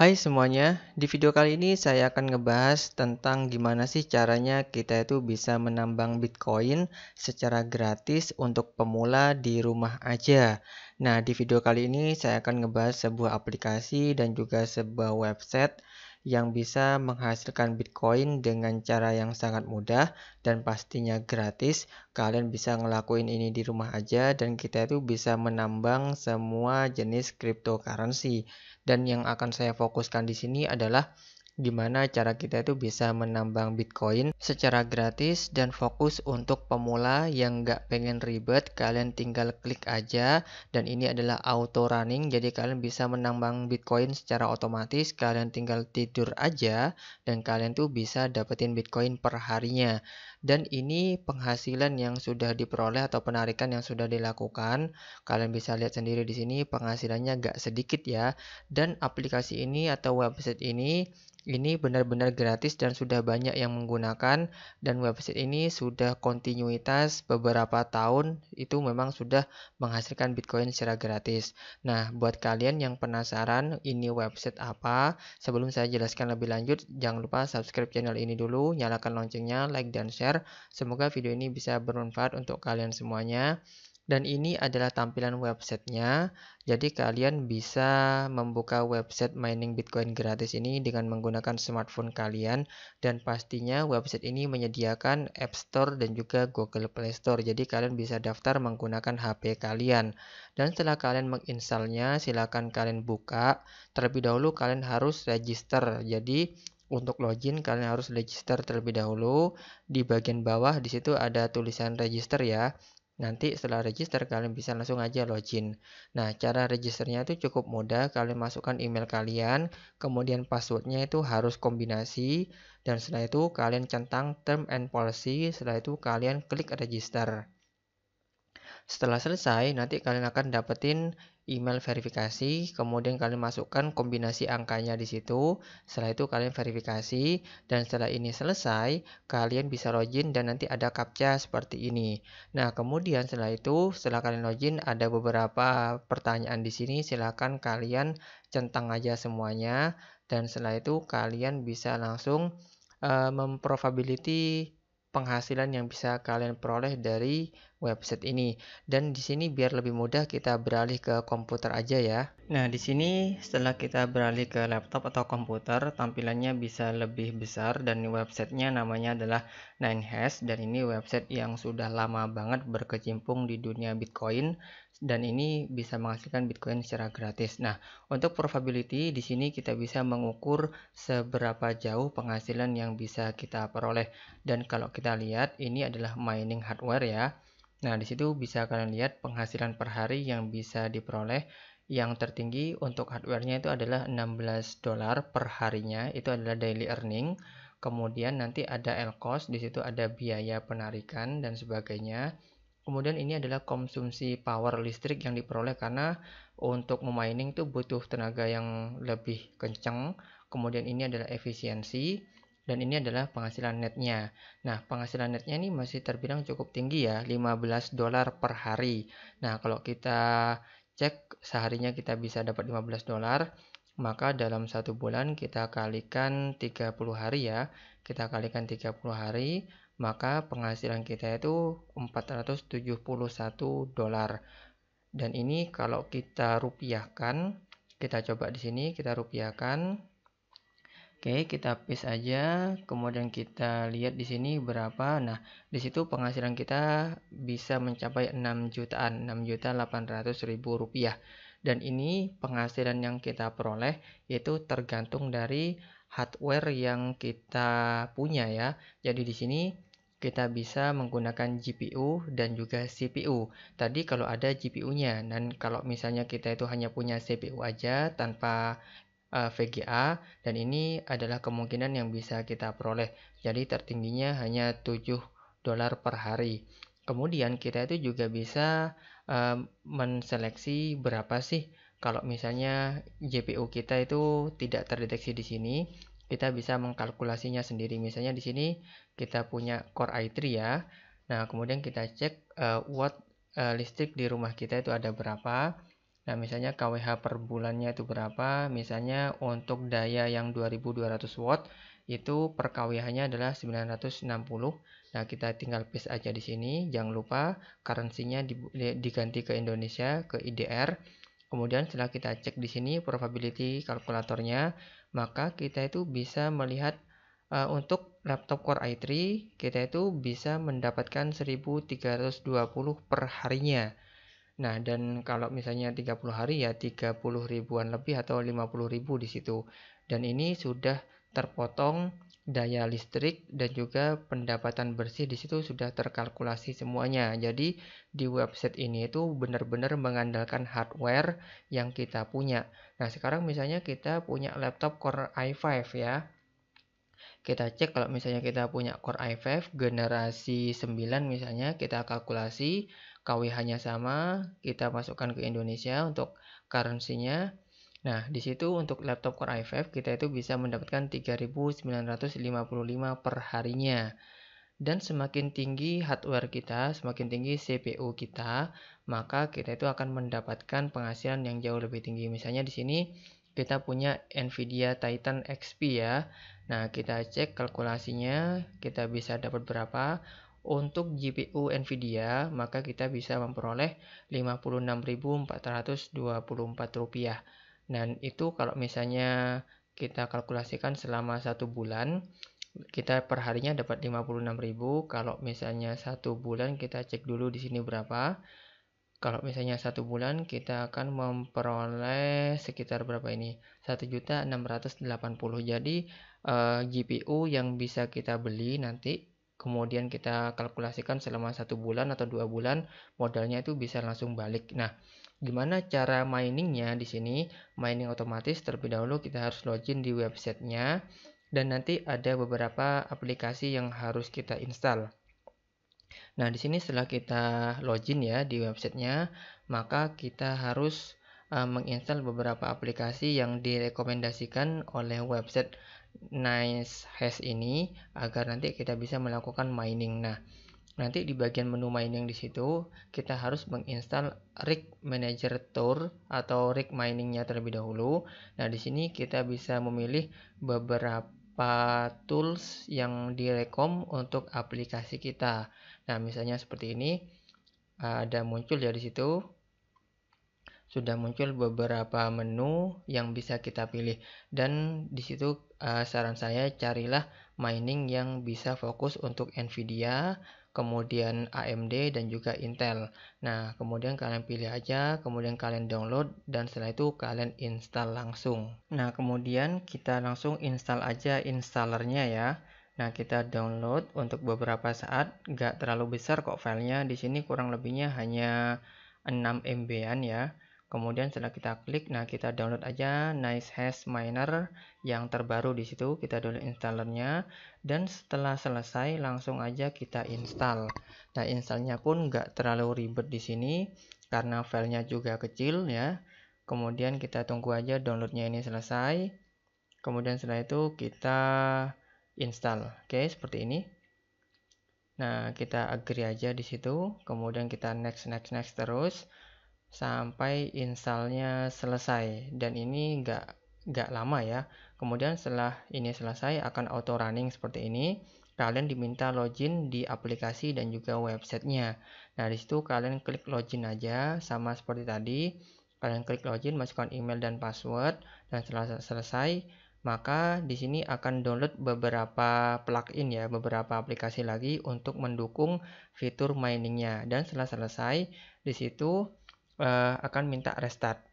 Hai semuanya, di video kali ini saya akan ngebahas tentang gimana sih caranya kita itu bisa menambang Bitcoin secara gratis untuk pemula di rumah aja. Nah, di video kali ini saya akan ngebahas sebuah aplikasi dan juga sebuah website yang bisa menghasilkan Bitcoin dengan cara yang sangat mudah dan pastinya gratis. Kalian bisa ngelakuin ini di rumah aja dan kita itu bisa menambang semua jenis cryptocurrency dan yang akan saya fokuskan di sini adalah gimana cara kita itu bisa menambang Bitcoin secara gratis dan fokus untuk pemula yang nggak pengen ribet. Kalian tinggal klik aja dan ini adalah auto running. Jadi kalian bisa menambang Bitcoin secara otomatis. Kalian tinggal tidur aja dan kalian tuh bisa dapetin Bitcoin perharinya. Dan ini penghasilan yang sudah diperoleh atau penarikan yang sudah dilakukan. Kalian bisa lihat sendiri di sini penghasilannya nggak sedikit ya. Dan aplikasi ini atau website ini ini benar-benar gratis dan sudah banyak yang menggunakan dan website ini sudah kontinuitas beberapa tahun itu memang sudah menghasilkan Bitcoin secara gratis. Nah, buat kalian yang penasaran ini website apa, sebelum saya jelaskan lebih lanjut, jangan lupa subscribe channel ini dulu, nyalakan loncengnya, like dan share. Semoga video ini bisa bermanfaat untuk kalian semuanya. Dan ini adalah tampilan websitenya, jadi kalian bisa membuka website mining Bitcoin gratis ini dengan menggunakan smartphone kalian. Dan pastinya website ini menyediakan App Store dan juga Google Play Store, jadi kalian bisa daftar menggunakan HP kalian. Dan setelah kalian menginstalnya, silakan kalian buka. Terlebih dahulu kalian harus register, jadi untuk login kalian harus register terlebih dahulu. Di bagian bawah disitu ada tulisan register ya. Nanti setelah register kalian bisa langsung aja login. Nah, cara registernya itu cukup mudah. Kalian masukkan email kalian, kemudian passwordnya itu harus kombinasi, dan setelah itu kalian centang term and policy, setelah itu kalian klik register. Setelah selesai, nanti kalian akan dapetin email verifikasi, kemudian kalian masukkan kombinasi angkanya di situ. Setelah itu kalian verifikasi dan setelah ini selesai, kalian bisa login dan nanti ada captcha seperti ini. Nah, kemudian setelah itu, setelah kalian login ada beberapa pertanyaan di sini, silakan kalian centang aja semuanya dan setelah itu kalian bisa langsung uh, eh, memprobability penghasilan yang bisa kalian peroleh dari website ini. Dan di sini biar lebih mudah kita beralih ke komputer aja ya. Nah, di sini setelah kita beralih ke laptop atau komputer, tampilannya bisa lebih besar dan websitenya namanya adalah 9hash dan ini website yang sudah lama banget berkecimpung di dunia Bitcoin dan ini bisa menghasilkan Bitcoin secara gratis. Nah, untuk probability di sini kita bisa mengukur seberapa jauh penghasilan yang bisa kita peroleh. Dan kalau kita lihat ini adalah mining hardware ya. Nah, di situ bisa kalian lihat penghasilan per hari yang bisa diperoleh yang tertinggi untuk hardware-nya itu adalah 16 dolar per harinya, itu adalah daily earning. Kemudian nanti ada L cost, di situ ada biaya penarikan dan sebagainya. Kemudian ini adalah konsumsi power listrik yang diperoleh karena untuk memining itu butuh tenaga yang lebih kencang. Kemudian ini adalah efisiensi dan ini adalah penghasilan netnya. Nah, penghasilan netnya ini masih terbilang cukup tinggi ya, 15 dolar per hari. Nah, kalau kita cek seharinya kita bisa dapat 15 dolar, maka dalam satu bulan kita kalikan 30 hari ya. Kita kalikan 30 hari, maka penghasilan kita itu 471 dolar. Dan ini kalau kita rupiahkan, kita coba di sini kita rupiahkan. Oke, kita paste aja, kemudian kita lihat di sini berapa. Nah, di situ penghasilan kita bisa mencapai 6 jutaan, 6 juta 800 ribu rupiah. Dan ini penghasilan yang kita peroleh yaitu tergantung dari hardware yang kita punya ya. Jadi di sini kita bisa menggunakan GPU dan juga CPU. Tadi kalau ada GPU-nya, dan kalau misalnya kita itu hanya punya CPU aja tanpa uh, eh, VGA, dan ini adalah kemungkinan yang bisa kita peroleh. Jadi tertingginya hanya 7 dolar per hari. Kemudian kita itu juga bisa uh, menseleksi berapa sih kalau misalnya GPU kita itu tidak terdeteksi di sini, kita bisa mengkalkulasinya sendiri. Misalnya di sini kita punya core i3 ya. Nah, kemudian kita cek uh, watt uh, listrik di rumah kita itu ada berapa. Nah, misalnya KWH per bulannya itu berapa? Misalnya untuk daya yang 2200 watt itu per KWH-nya adalah 960. Nah, kita tinggal paste aja di sini. Jangan lupa currency-nya diganti ke Indonesia, ke IDR. Kemudian setelah kita cek di sini probability kalkulatornya, maka kita itu bisa melihat uh, untuk laptop Core i3 kita itu bisa mendapatkan 1320 per harinya. Nah, dan kalau misalnya 30 hari ya 30 ribuan lebih atau 50 ribu di situ. Dan ini sudah terpotong daya listrik dan juga pendapatan bersih di situ sudah terkalkulasi semuanya. Jadi di website ini itu benar-benar mengandalkan hardware yang kita punya. Nah, sekarang misalnya kita punya laptop Core i5 ya. Kita cek kalau misalnya kita punya Core i5 generasi 9 misalnya kita kalkulasi KWH-nya sama, kita masukkan ke Indonesia untuk currency-nya Nah, di situ untuk laptop Core i5 kita itu bisa mendapatkan 3955 per harinya. Dan semakin tinggi hardware kita, semakin tinggi CPU kita, maka kita itu akan mendapatkan penghasilan yang jauh lebih tinggi. Misalnya di sini kita punya Nvidia Titan XP ya. Nah, kita cek kalkulasinya, kita bisa dapat berapa. Untuk GPU Nvidia, maka kita bisa memperoleh 56.424 rupiah. Dan itu kalau misalnya kita kalkulasikan selama satu bulan, kita perharinya dapat 56.000. Kalau misalnya satu bulan kita cek dulu di sini berapa. Kalau misalnya satu bulan kita akan memperoleh sekitar berapa ini? 1.680. Jadi eh, GPU yang bisa kita beli nanti kemudian kita kalkulasikan selama satu bulan atau dua bulan modalnya itu bisa langsung balik. Nah, Gimana cara miningnya di sini? Mining otomatis terlebih dahulu kita harus login di websitenya dan nanti ada beberapa aplikasi yang harus kita install. Nah, di sini setelah kita login ya di websitenya, maka kita harus uh, eh, menginstal beberapa aplikasi yang direkomendasikan oleh website Nice Hash ini agar nanti kita bisa melakukan mining. Nah, Nanti di bagian menu mining di situ kita harus menginstal rig manager tour atau rig miningnya terlebih dahulu. Nah di sini kita bisa memilih beberapa tools yang direkom untuk aplikasi kita. Nah misalnya seperti ini ada muncul ya di situ sudah muncul beberapa menu yang bisa kita pilih dan di situ eh, saran saya carilah mining yang bisa fokus untuk Nvidia kemudian AMD dan juga Intel. Nah, kemudian kalian pilih aja, kemudian kalian download dan setelah itu kalian install langsung. Nah, kemudian kita langsung install aja installernya ya. Nah, kita download untuk beberapa saat, nggak terlalu besar kok filenya. Di sini kurang lebihnya hanya 6 MB-an ya. Kemudian setelah kita klik, nah kita download aja Nice Hash Miner yang terbaru di situ. Kita download installernya dan setelah selesai langsung aja kita install. Nah installnya pun nggak terlalu ribet di sini karena filenya juga kecil ya. Kemudian kita tunggu aja downloadnya ini selesai. Kemudian setelah itu kita install. Oke seperti ini. Nah kita agree aja di situ. Kemudian kita next next next terus sampai installnya selesai dan ini nggak nggak lama ya kemudian setelah ini selesai akan auto running seperti ini kalian diminta login di aplikasi dan juga websitenya nah disitu kalian klik login aja sama seperti tadi kalian klik login masukkan email dan password dan setelah selesai maka di sini akan download beberapa plugin ya, beberapa aplikasi lagi untuk mendukung fitur miningnya. Dan setelah selesai, di situ uh, akan minta restart.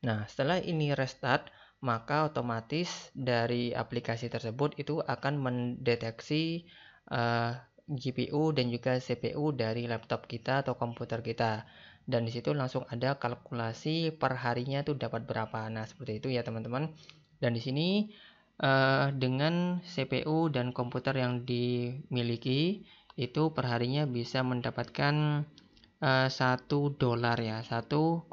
Nah, setelah ini restart, maka otomatis dari aplikasi tersebut itu akan mendeteksi uh, eh, GPU dan juga CPU dari laptop kita atau komputer kita. Dan di situ langsung ada kalkulasi per harinya itu dapat berapa. Nah, seperti itu ya teman-teman. Dan di sini uh, dengan CPU dan komputer yang dimiliki itu perharinya bisa mendapatkan Eh, satu dolar ya 1,82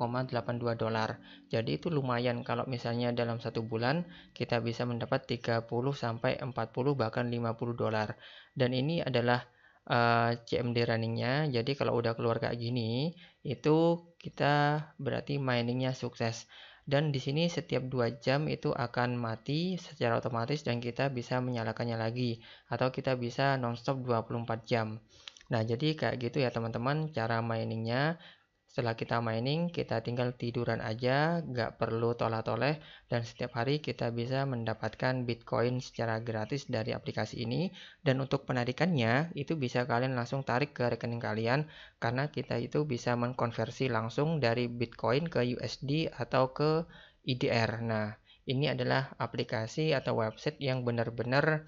dolar jadi itu lumayan kalau misalnya dalam satu bulan kita bisa mendapat 30 sampai 40 bahkan 50 dolar dan ini adalah uh, eh, CMD runningnya jadi kalau udah keluar kayak gini itu kita berarti miningnya sukses dan di sini setiap 2 jam itu akan mati secara otomatis dan kita bisa menyalakannya lagi atau kita bisa nonstop 24 jam Nah, jadi kayak gitu ya teman-teman cara miningnya. Setelah kita mining, kita tinggal tiduran aja, nggak perlu tolak-toleh, dan setiap hari kita bisa mendapatkan Bitcoin secara gratis dari aplikasi ini. Dan untuk penarikannya, itu bisa kalian langsung tarik ke rekening kalian, karena kita itu bisa mengkonversi langsung dari Bitcoin ke USD atau ke IDR. E nah, ini adalah aplikasi atau website yang benar-benar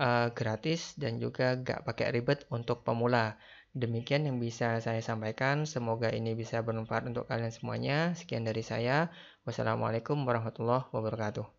uh, gratis dan juga gak pakai ribet untuk pemula. Demikian yang bisa saya sampaikan. Semoga ini bisa bermanfaat untuk kalian semuanya. Sekian dari saya. Wassalamualaikum warahmatullahi wabarakatuh.